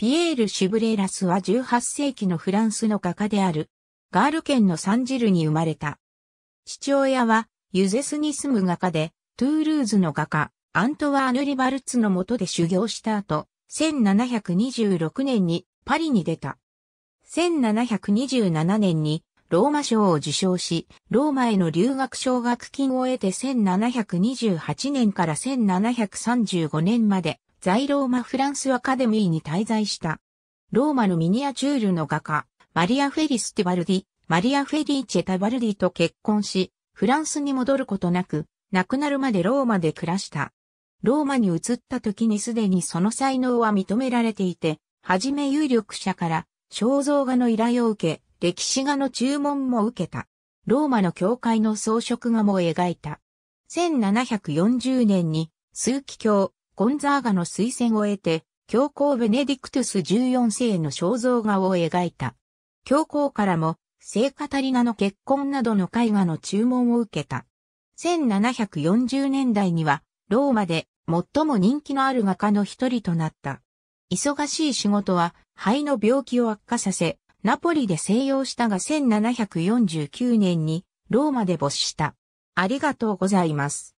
ピエール・シュブレーラスは18世紀のフランスの画家である、ガール県のサンジルに生まれた。父親は、ユゼスに住む画家で、トゥールーズの画家、アントワーヌ・リバルツの下で修行した後、1726年にパリに出た。1727年にローマ賞を受賞し、ローマへの留学奨学金を得て1728年から1735年まで在ローマフランスアカデミーに滞在した。ローマのミニアチュールの画家、マリア・フェリス・ティバルディ、マリア・フェリーチェ・タバルディと結婚し、フランスに戻ることなく、亡くなるまでローマで暮らした。ローマに移った時にすでにその才能は認められていて、はじめ有力者から肖像画の依頼を受け、歴史画の注文も受けた。ローマの教会の装飾画も描いた。1740年に、数奇卿、ゴンザーガの推薦を得て、教皇ベネディクトゥス14世の肖像画を描いた。教皇からも、聖カタリナの結婚などの絵画の注文を受けた。1740年代には、ローマで最も人気のある画家の一人となった。忙しい仕事は、肺の病気を悪化させ、ナポリで静養したが1749年に、ローマで没した。ありがとうございます。